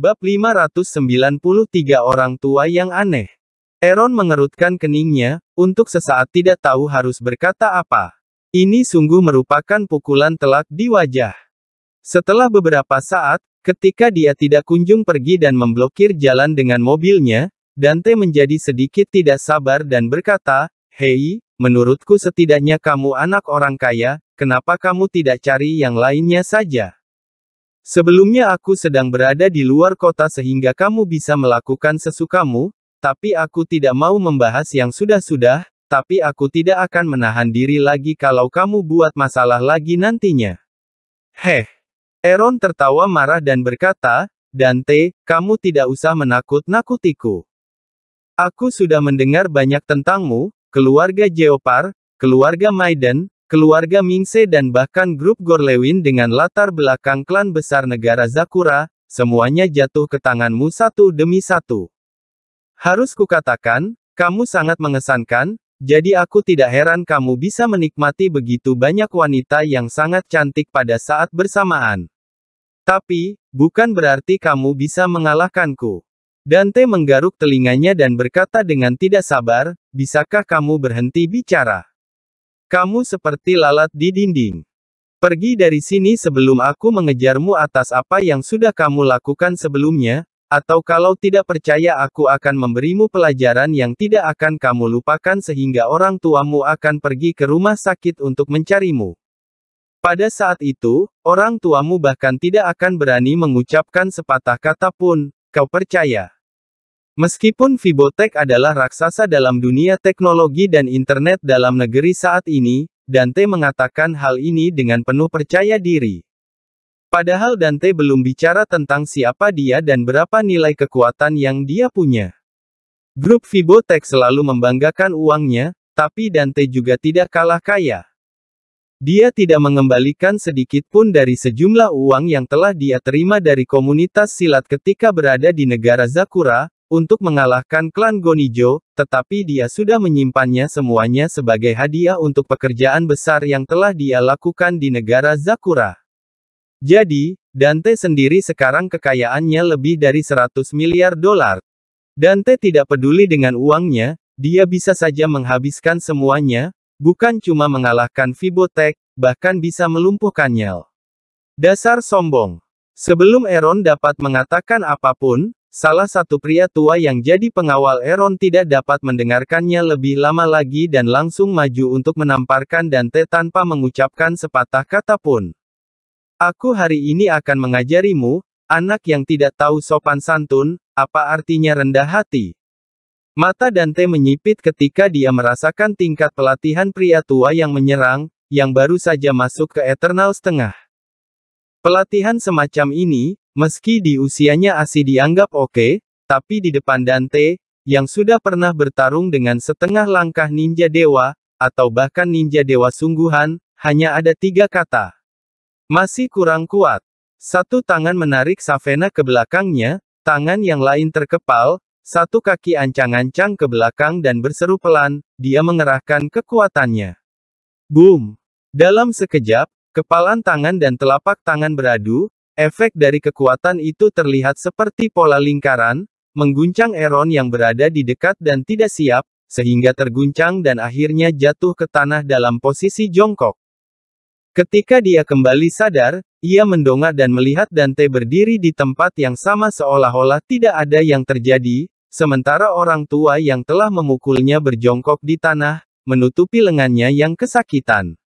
Bab 593 Orang Tua Yang Aneh Eron mengerutkan keningnya, untuk sesaat tidak tahu harus berkata apa. Ini sungguh merupakan pukulan telak di wajah. Setelah beberapa saat, ketika dia tidak kunjung pergi dan memblokir jalan dengan mobilnya, Dante menjadi sedikit tidak sabar dan berkata, Hei, menurutku setidaknya kamu anak orang kaya, kenapa kamu tidak cari yang lainnya saja? Sebelumnya aku sedang berada di luar kota sehingga kamu bisa melakukan sesukamu, tapi aku tidak mau membahas yang sudah-sudah, tapi aku tidak akan menahan diri lagi kalau kamu buat masalah lagi nantinya. Heh. Eron tertawa marah dan berkata, Dante, kamu tidak usah menakut-nakutiku. Aku sudah mendengar banyak tentangmu, keluarga Jeopar, keluarga Maiden, keluarga Mingse dan bahkan grup Gorlewin dengan latar belakang klan besar negara Zakura, semuanya jatuh ke tanganmu satu demi satu. Harus kukatakan, kamu sangat mengesankan, jadi aku tidak heran kamu bisa menikmati begitu banyak wanita yang sangat cantik pada saat bersamaan. Tapi, bukan berarti kamu bisa mengalahkanku. Dante menggaruk telinganya dan berkata dengan tidak sabar, bisakah kamu berhenti bicara? Kamu seperti lalat di dinding. Pergi dari sini sebelum aku mengejarmu atas apa yang sudah kamu lakukan sebelumnya, atau kalau tidak percaya aku akan memberimu pelajaran yang tidak akan kamu lupakan sehingga orang tuamu akan pergi ke rumah sakit untuk mencarimu. Pada saat itu, orang tuamu bahkan tidak akan berani mengucapkan sepatah kata pun, kau percaya. Meskipun Fibotech adalah raksasa dalam dunia teknologi dan internet dalam negeri saat ini, Dante mengatakan hal ini dengan penuh percaya diri. Padahal Dante belum bicara tentang siapa dia dan berapa nilai kekuatan yang dia punya. Grup Fibotech selalu membanggakan uangnya, tapi Dante juga tidak kalah kaya. Dia tidak mengembalikan sedikit pun dari sejumlah uang yang telah dia terima dari komunitas silat ketika berada di negara Zakura, untuk mengalahkan klan Gonijo, tetapi dia sudah menyimpannya semuanya sebagai hadiah untuk pekerjaan besar yang telah dia lakukan di negara Zakura. Jadi, Dante sendiri sekarang kekayaannya lebih dari 100 miliar dolar. Dante tidak peduli dengan uangnya, dia bisa saja menghabiskan semuanya, bukan cuma mengalahkan Vibotech, bahkan bisa melumpuhkannya. Dasar sombong. Sebelum Eron dapat mengatakan apapun, Salah satu pria tua yang jadi pengawal Eron tidak dapat mendengarkannya lebih lama lagi dan langsung maju untuk menamparkan Dante tanpa mengucapkan sepatah kata pun. Aku hari ini akan mengajarimu, anak yang tidak tahu sopan santun, apa artinya rendah hati. Mata Dante menyipit ketika dia merasakan tingkat pelatihan pria tua yang menyerang, yang baru saja masuk ke Eternal Setengah. Pelatihan semacam ini, Meski di usianya Asi dianggap oke, tapi di depan Dante, yang sudah pernah bertarung dengan setengah langkah ninja dewa, atau bahkan ninja dewa sungguhan, hanya ada tiga kata. Masih kurang kuat. Satu tangan menarik Savena ke belakangnya, tangan yang lain terkepal, satu kaki ancang-ancang ke belakang dan berseru pelan, dia mengerahkan kekuatannya. Boom! Dalam sekejap, kepalan tangan dan telapak tangan beradu, Efek dari kekuatan itu terlihat seperti pola lingkaran, mengguncang Eron yang berada di dekat dan tidak siap, sehingga terguncang dan akhirnya jatuh ke tanah dalam posisi jongkok. Ketika dia kembali sadar, ia mendongak dan melihat Dante berdiri di tempat yang sama seolah-olah tidak ada yang terjadi, sementara orang tua yang telah memukulnya berjongkok di tanah, menutupi lengannya yang kesakitan.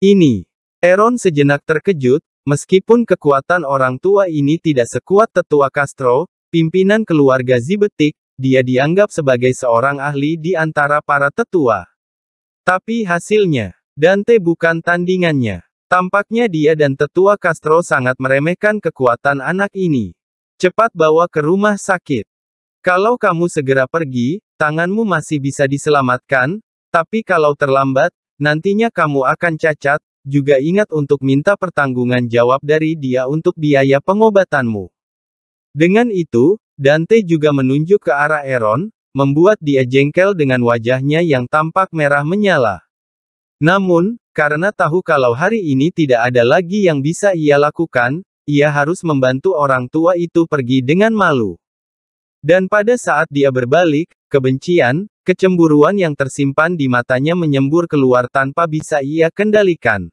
Ini, Eron sejenak terkejut, Meskipun kekuatan orang tua ini tidak sekuat tetua Castro, pimpinan keluarga Zibetik, dia dianggap sebagai seorang ahli di antara para tetua. Tapi hasilnya, Dante bukan tandingannya. Tampaknya dia dan tetua Castro sangat meremehkan kekuatan anak ini. Cepat bawa ke rumah sakit. Kalau kamu segera pergi, tanganmu masih bisa diselamatkan, tapi kalau terlambat, nantinya kamu akan cacat, juga ingat untuk minta pertanggungan jawab dari dia untuk biaya pengobatanmu. Dengan itu, Dante juga menunjuk ke arah Eron, membuat dia jengkel dengan wajahnya yang tampak merah menyala. Namun, karena tahu kalau hari ini tidak ada lagi yang bisa ia lakukan, ia harus membantu orang tua itu pergi dengan malu. Dan pada saat dia berbalik, kebencian, Kecemburuan yang tersimpan di matanya menyembur keluar tanpa bisa ia kendalikan.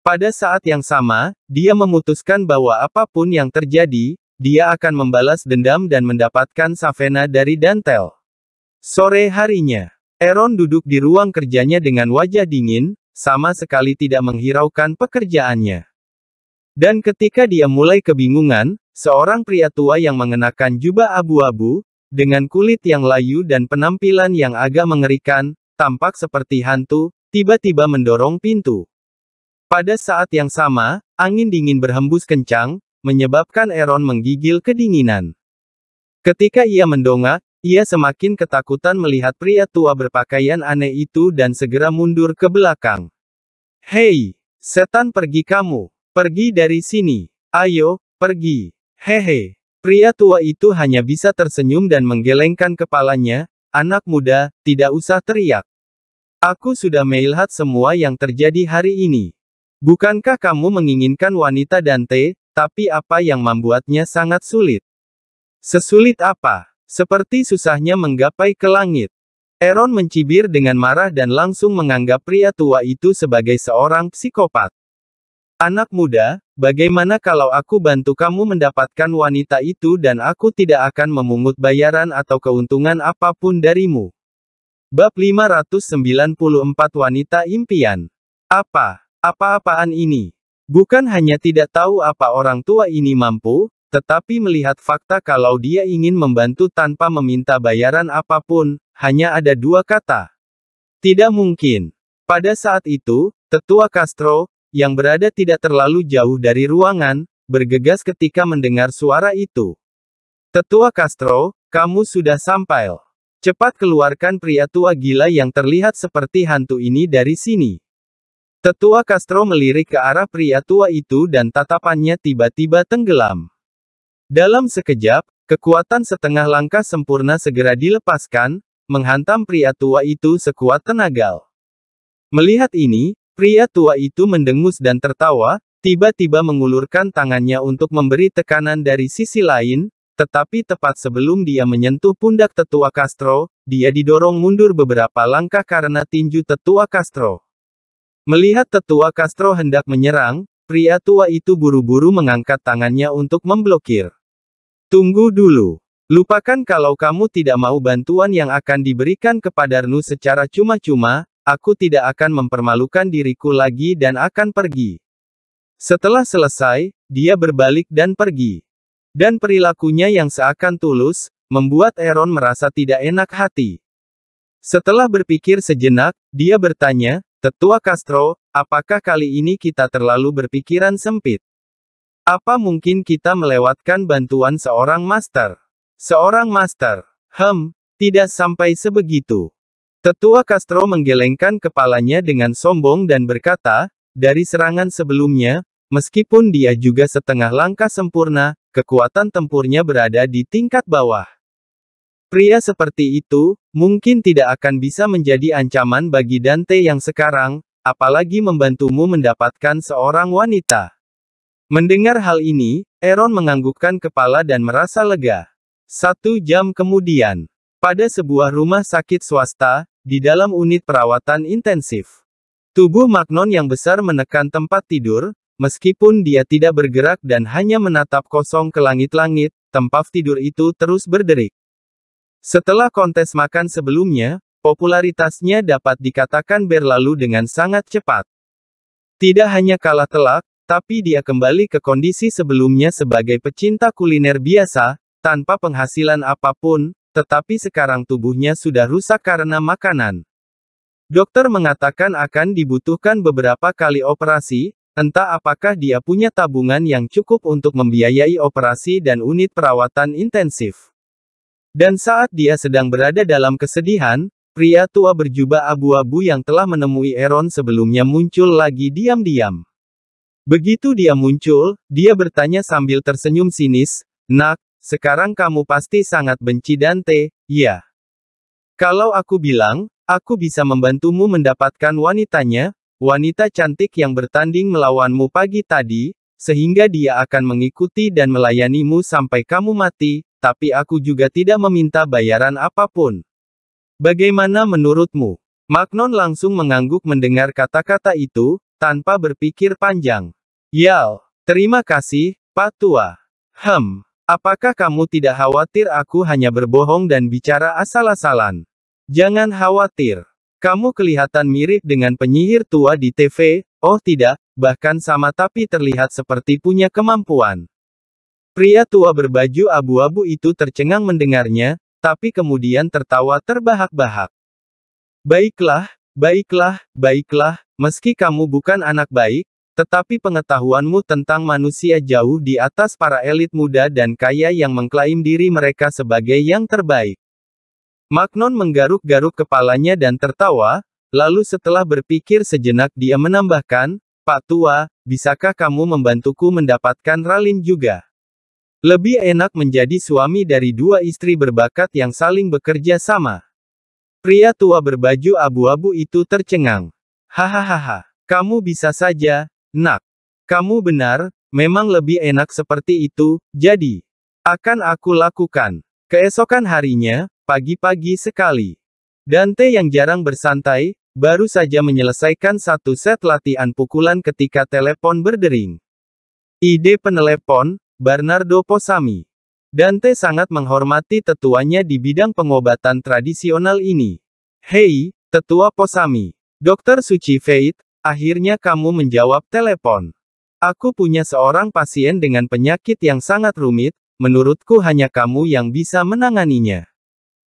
Pada saat yang sama, dia memutuskan bahwa apapun yang terjadi, dia akan membalas dendam dan mendapatkan Savena dari Dantel. Sore harinya, Eron duduk di ruang kerjanya dengan wajah dingin, sama sekali tidak menghiraukan pekerjaannya. Dan ketika dia mulai kebingungan, seorang pria tua yang mengenakan jubah abu-abu, dengan kulit yang layu dan penampilan yang agak mengerikan, tampak seperti hantu, tiba-tiba mendorong pintu. Pada saat yang sama, angin dingin berhembus kencang, menyebabkan Aaron menggigil kedinginan. Ketika ia mendongak, ia semakin ketakutan melihat pria tua berpakaian aneh itu dan segera mundur ke belakang. Hei, setan pergi kamu, pergi dari sini, ayo, pergi, hehe. Pria tua itu hanya bisa tersenyum dan menggelengkan kepalanya, anak muda, tidak usah teriak. Aku sudah melihat semua yang terjadi hari ini. Bukankah kamu menginginkan wanita Dante, tapi apa yang membuatnya sangat sulit? Sesulit apa? Seperti susahnya menggapai ke langit. Eron mencibir dengan marah dan langsung menganggap pria tua itu sebagai seorang psikopat. Anak muda, Bagaimana kalau aku bantu kamu mendapatkan wanita itu dan aku tidak akan memungut bayaran atau keuntungan apapun darimu? Bab 594 Wanita Impian Apa? Apa-apaan ini? Bukan hanya tidak tahu apa orang tua ini mampu, tetapi melihat fakta kalau dia ingin membantu tanpa meminta bayaran apapun, hanya ada dua kata. Tidak mungkin. Pada saat itu, Tetua Castro, yang berada tidak terlalu jauh dari ruangan, bergegas ketika mendengar suara itu. Tetua Castro, kamu sudah sampai. Cepat keluarkan pria tua gila yang terlihat seperti hantu ini dari sini. Tetua Castro melirik ke arah pria tua itu dan tatapannya tiba-tiba tenggelam. Dalam sekejap, kekuatan setengah langkah sempurna segera dilepaskan, menghantam pria tua itu sekuat tenagal. Melihat ini, Pria tua itu mendengus dan tertawa, tiba-tiba mengulurkan tangannya untuk memberi tekanan dari sisi lain, tetapi tepat sebelum dia menyentuh pundak tetua Castro, dia didorong mundur beberapa langkah karena tinju tetua Castro. Melihat tetua Castro hendak menyerang, pria tua itu buru-buru mengangkat tangannya untuk memblokir. Tunggu dulu. Lupakan kalau kamu tidak mau bantuan yang akan diberikan kepada Renu secara cuma-cuma, Aku tidak akan mempermalukan diriku lagi dan akan pergi. Setelah selesai, dia berbalik dan pergi. Dan perilakunya yang seakan tulus, membuat Aaron merasa tidak enak hati. Setelah berpikir sejenak, dia bertanya, Tetua Castro, apakah kali ini kita terlalu berpikiran sempit? Apa mungkin kita melewatkan bantuan seorang master? Seorang master? Hem, tidak sampai sebegitu. Tetua Castro menggelengkan kepalanya dengan sombong dan berkata, dari serangan sebelumnya, meskipun dia juga setengah langkah sempurna, kekuatan tempurnya berada di tingkat bawah. Pria seperti itu, mungkin tidak akan bisa menjadi ancaman bagi Dante yang sekarang, apalagi membantumu mendapatkan seorang wanita. Mendengar hal ini, Eron menganggukkan kepala dan merasa lega. Satu jam kemudian, pada sebuah rumah sakit swasta, di dalam unit perawatan intensif. Tubuh Magnon yang besar menekan tempat tidur, meskipun dia tidak bergerak dan hanya menatap kosong ke langit-langit, Tempat tidur itu terus berderik. Setelah kontes makan sebelumnya, popularitasnya dapat dikatakan berlalu dengan sangat cepat. Tidak hanya kalah telak, tapi dia kembali ke kondisi sebelumnya sebagai pecinta kuliner biasa, tanpa penghasilan apapun, tetapi sekarang tubuhnya sudah rusak karena makanan. Dokter mengatakan akan dibutuhkan beberapa kali operasi, entah apakah dia punya tabungan yang cukup untuk membiayai operasi dan unit perawatan intensif. Dan saat dia sedang berada dalam kesedihan, pria tua berjubah abu-abu yang telah menemui Eron sebelumnya muncul lagi diam-diam. Begitu dia muncul, dia bertanya sambil tersenyum sinis, Nak, sekarang kamu pasti sangat benci Dante, ya? Kalau aku bilang, aku bisa membantumu mendapatkan wanitanya, wanita cantik yang bertanding melawanmu pagi tadi, sehingga dia akan mengikuti dan melayanimu sampai kamu mati, tapi aku juga tidak meminta bayaran apapun. Bagaimana menurutmu? Magnon langsung mengangguk mendengar kata-kata itu, tanpa berpikir panjang. Yal, terima kasih, Pak Tua. Hem, Apakah kamu tidak khawatir aku hanya berbohong dan bicara asal-asalan? Jangan khawatir. Kamu kelihatan mirip dengan penyihir tua di TV, oh tidak, bahkan sama tapi terlihat seperti punya kemampuan. Pria tua berbaju abu-abu itu tercengang mendengarnya, tapi kemudian tertawa terbahak-bahak. Baiklah, baiklah, baiklah, meski kamu bukan anak baik, tetapi pengetahuanmu tentang manusia jauh di atas para elit muda dan kaya yang mengklaim diri mereka sebagai yang terbaik. Magnon menggaruk-garuk kepalanya dan tertawa, lalu setelah berpikir sejenak dia menambahkan, Pak Tua, bisakah kamu membantuku mendapatkan Ralin juga? Lebih enak menjadi suami dari dua istri berbakat yang saling bekerja sama. Pria tua berbaju abu-abu itu tercengang. Hahaha, kamu bisa saja, Nak. Kamu benar, memang lebih enak seperti itu, jadi. Akan aku lakukan. Keesokan harinya, pagi-pagi sekali. Dante yang jarang bersantai, baru saja menyelesaikan satu set latihan pukulan ketika telepon berdering. Ide penelepon, Bernardo Posami. Dante sangat menghormati tetuanya di bidang pengobatan tradisional ini. Hei, tetua Posami. Dokter Suci Faith, Akhirnya kamu menjawab telepon. Aku punya seorang pasien dengan penyakit yang sangat rumit, menurutku hanya kamu yang bisa menanganinya.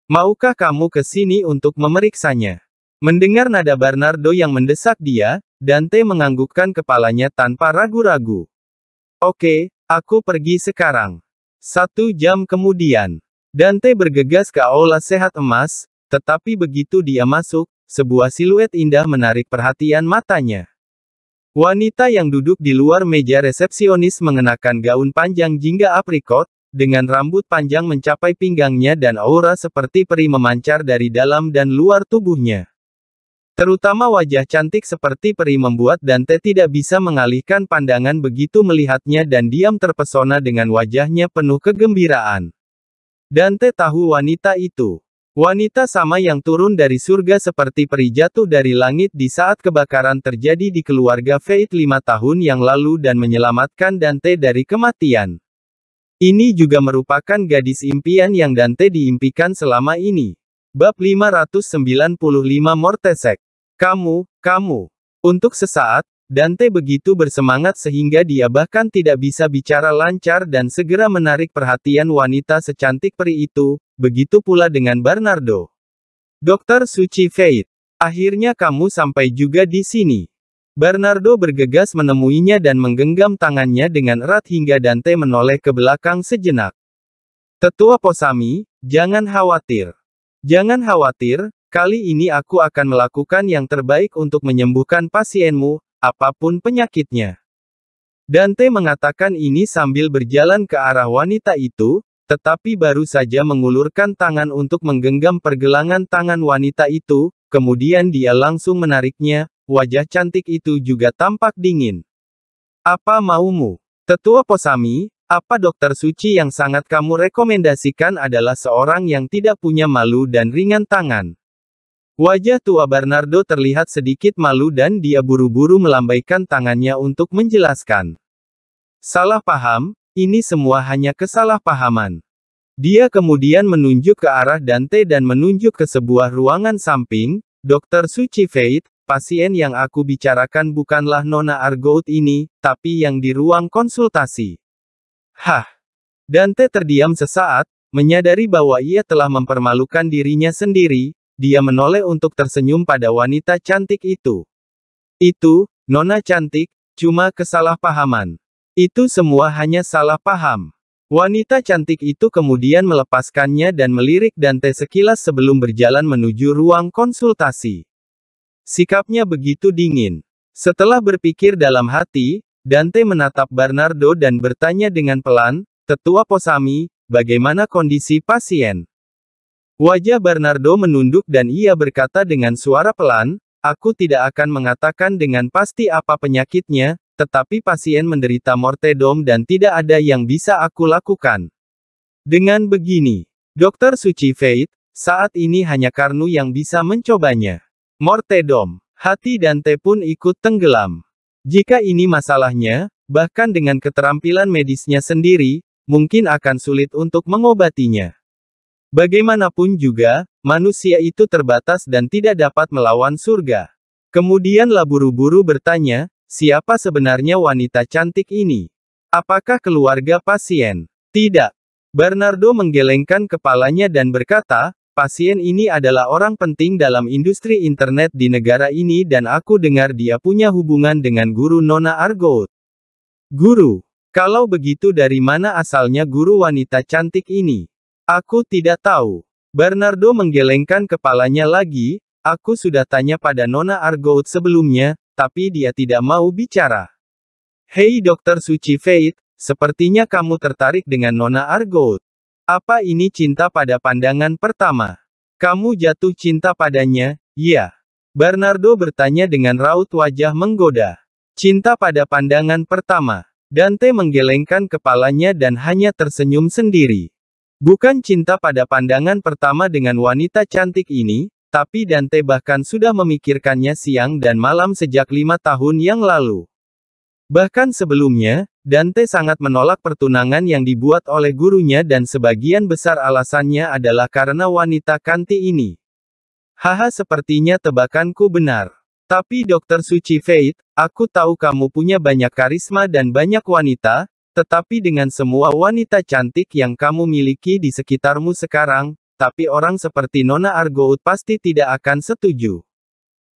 Maukah kamu ke sini untuk memeriksanya? Mendengar nada Bernardo yang mendesak dia, Dante menganggukkan kepalanya tanpa ragu-ragu. Oke, aku pergi sekarang. Satu jam kemudian, Dante bergegas ke aula sehat emas, tetapi begitu dia masuk, sebuah siluet indah menarik perhatian matanya. Wanita yang duduk di luar meja resepsionis mengenakan gaun panjang jingga aprikot, dengan rambut panjang mencapai pinggangnya dan aura seperti peri memancar dari dalam dan luar tubuhnya. Terutama wajah cantik seperti peri membuat Dante tidak bisa mengalihkan pandangan begitu melihatnya dan diam terpesona dengan wajahnya penuh kegembiraan. Dante tahu wanita itu. Wanita sama yang turun dari surga seperti peri jatuh dari langit di saat kebakaran terjadi di keluarga Faith lima tahun yang lalu dan menyelamatkan Dante dari kematian. Ini juga merupakan gadis impian yang Dante diimpikan selama ini. Bab 595 Mortesek. Kamu, kamu. Untuk sesaat, Dante begitu bersemangat sehingga dia bahkan tidak bisa bicara lancar dan segera menarik perhatian wanita secantik peri itu, Begitu pula dengan Bernardo. Dokter Suci Feit, akhirnya kamu sampai juga di sini. Bernardo bergegas menemuinya dan menggenggam tangannya dengan erat hingga Dante menoleh ke belakang sejenak. Tetua Posami, jangan khawatir. Jangan khawatir, kali ini aku akan melakukan yang terbaik untuk menyembuhkan pasienmu, apapun penyakitnya. Dante mengatakan ini sambil berjalan ke arah wanita itu, tetapi baru saja mengulurkan tangan untuk menggenggam pergelangan tangan wanita itu, kemudian dia langsung menariknya, wajah cantik itu juga tampak dingin. Apa maumu? Tetua Posami, apa dokter suci yang sangat kamu rekomendasikan adalah seorang yang tidak punya malu dan ringan tangan. Wajah tua Bernardo terlihat sedikit malu dan dia buru-buru melambaikan tangannya untuk menjelaskan. Salah paham, ini semua hanya kesalahpahaman. Dia kemudian menunjuk ke arah Dante dan menunjuk ke sebuah ruangan samping, Dokter Suci Faith, pasien yang aku bicarakan bukanlah Nona Argout ini, tapi yang di ruang konsultasi. Hah! Dante terdiam sesaat, menyadari bahwa ia telah mempermalukan dirinya sendiri, dia menoleh untuk tersenyum pada wanita cantik itu. Itu, Nona cantik, cuma kesalahpahaman. Itu semua hanya salah paham. Wanita cantik itu kemudian melepaskannya dan melirik Dante sekilas sebelum berjalan menuju ruang konsultasi. Sikapnya begitu dingin. Setelah berpikir dalam hati, Dante menatap Bernardo dan bertanya dengan pelan, Tetua Posami, bagaimana kondisi pasien? Wajah Bernardo menunduk dan ia berkata dengan suara pelan, Aku tidak akan mengatakan dengan pasti apa penyakitnya, tetapi pasien menderita mortedom dan tidak ada yang bisa aku lakukan. Dengan begini, Dokter Suci Faith, saat ini hanya Karnu yang bisa mencobanya. Mortedom, hati dan Te pun ikut tenggelam. Jika ini masalahnya, bahkan dengan keterampilan medisnya sendiri, mungkin akan sulit untuk mengobatinya. Bagaimanapun juga, manusia itu terbatas dan tidak dapat melawan surga. Kemudian laburu-buru bertanya, Siapa sebenarnya wanita cantik ini? Apakah keluarga pasien? Tidak. Bernardo menggelengkan kepalanya dan berkata, pasien ini adalah orang penting dalam industri internet di negara ini dan aku dengar dia punya hubungan dengan guru Nona Argout. Guru, kalau begitu dari mana asalnya guru wanita cantik ini? Aku tidak tahu. Bernardo menggelengkan kepalanya lagi, aku sudah tanya pada Nona Argout sebelumnya, tapi dia tidak mau bicara. Hei Dokter Suci Faith, sepertinya kamu tertarik dengan Nona Argout. Apa ini cinta pada pandangan pertama? Kamu jatuh cinta padanya, ya? Bernardo bertanya dengan raut wajah menggoda. Cinta pada pandangan pertama. Dante menggelengkan kepalanya dan hanya tersenyum sendiri. Bukan cinta pada pandangan pertama dengan wanita cantik ini, tapi Dante bahkan sudah memikirkannya siang dan malam sejak lima tahun yang lalu. Bahkan sebelumnya, Dante sangat menolak pertunangan yang dibuat oleh gurunya dan sebagian besar alasannya adalah karena wanita kanti ini. Haha sepertinya tebakanku benar. Tapi Dokter Suci Faith, aku tahu kamu punya banyak karisma dan banyak wanita, tetapi dengan semua wanita cantik yang kamu miliki di sekitarmu sekarang, tapi orang seperti Nona Argout pasti tidak akan setuju.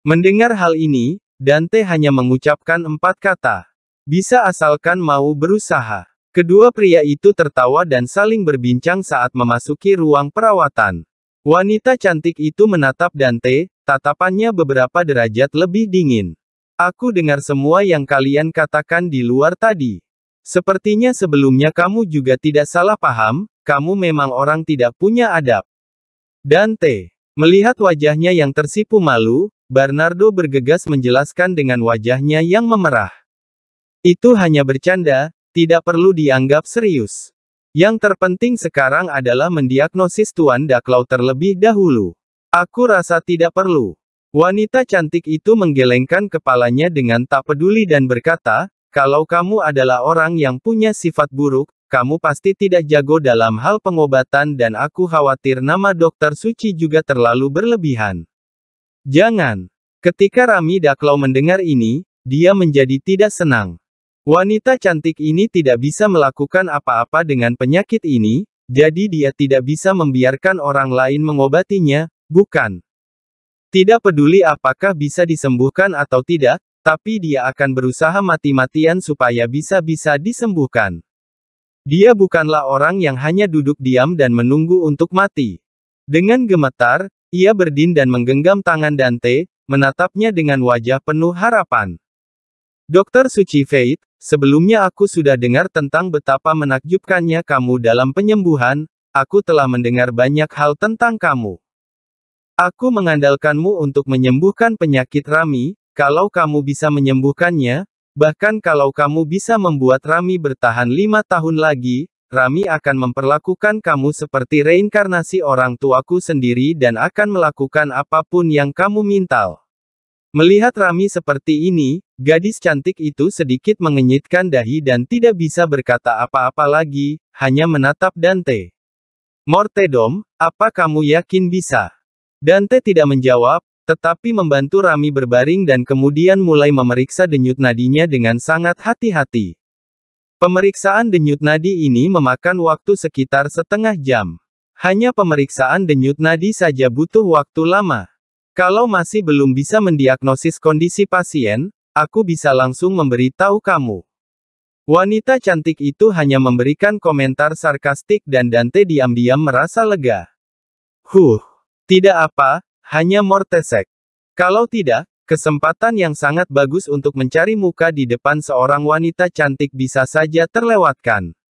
Mendengar hal ini, Dante hanya mengucapkan empat kata. Bisa asalkan mau berusaha. Kedua pria itu tertawa dan saling berbincang saat memasuki ruang perawatan. Wanita cantik itu menatap Dante, tatapannya beberapa derajat lebih dingin. Aku dengar semua yang kalian katakan di luar tadi. Sepertinya sebelumnya kamu juga tidak salah paham, kamu memang orang tidak punya adab. Dante. Melihat wajahnya yang tersipu malu, Bernardo bergegas menjelaskan dengan wajahnya yang memerah. Itu hanya bercanda, tidak perlu dianggap serius. Yang terpenting sekarang adalah mendiagnosis Tuan Daklau terlebih dahulu. Aku rasa tidak perlu. Wanita cantik itu menggelengkan kepalanya dengan tak peduli dan berkata, kalau kamu adalah orang yang punya sifat buruk, kamu pasti tidak jago dalam hal pengobatan dan aku khawatir nama dokter suci juga terlalu berlebihan. Jangan. Ketika Rami Daklau mendengar ini, dia menjadi tidak senang. Wanita cantik ini tidak bisa melakukan apa-apa dengan penyakit ini, jadi dia tidak bisa membiarkan orang lain mengobatinya, bukan? Tidak peduli apakah bisa disembuhkan atau tidak, tapi dia akan berusaha mati-matian supaya bisa-bisa disembuhkan. Dia bukanlah orang yang hanya duduk diam dan menunggu untuk mati. Dengan gemetar, ia berdin dan menggenggam tangan Dante, menatapnya dengan wajah penuh harapan. Dokter Suci Faith, sebelumnya aku sudah dengar tentang betapa menakjubkannya kamu dalam penyembuhan, aku telah mendengar banyak hal tentang kamu. Aku mengandalkanmu untuk menyembuhkan penyakit Rami, kalau kamu bisa menyembuhkannya, Bahkan kalau kamu bisa membuat Rami bertahan lima tahun lagi, Rami akan memperlakukan kamu seperti reinkarnasi orang tuaku sendiri dan akan melakukan apapun yang kamu mintal. Melihat Rami seperti ini, gadis cantik itu sedikit mengenyitkan dahi dan tidak bisa berkata apa-apa lagi, hanya menatap Dante. Mortedom, apa kamu yakin bisa? Dante tidak menjawab, tetapi membantu Rami berbaring dan kemudian mulai memeriksa denyut nadinya dengan sangat hati-hati. Pemeriksaan denyut nadi ini memakan waktu sekitar setengah jam. Hanya pemeriksaan denyut nadi saja butuh waktu lama. Kalau masih belum bisa mendiagnosis kondisi pasien, aku bisa langsung memberitahu kamu. Wanita cantik itu hanya memberikan komentar sarkastik dan Dante diam-diam merasa lega. Huh, tidak apa, hanya Mortesek. Kalau tidak, kesempatan yang sangat bagus untuk mencari muka di depan seorang wanita cantik bisa saja terlewatkan.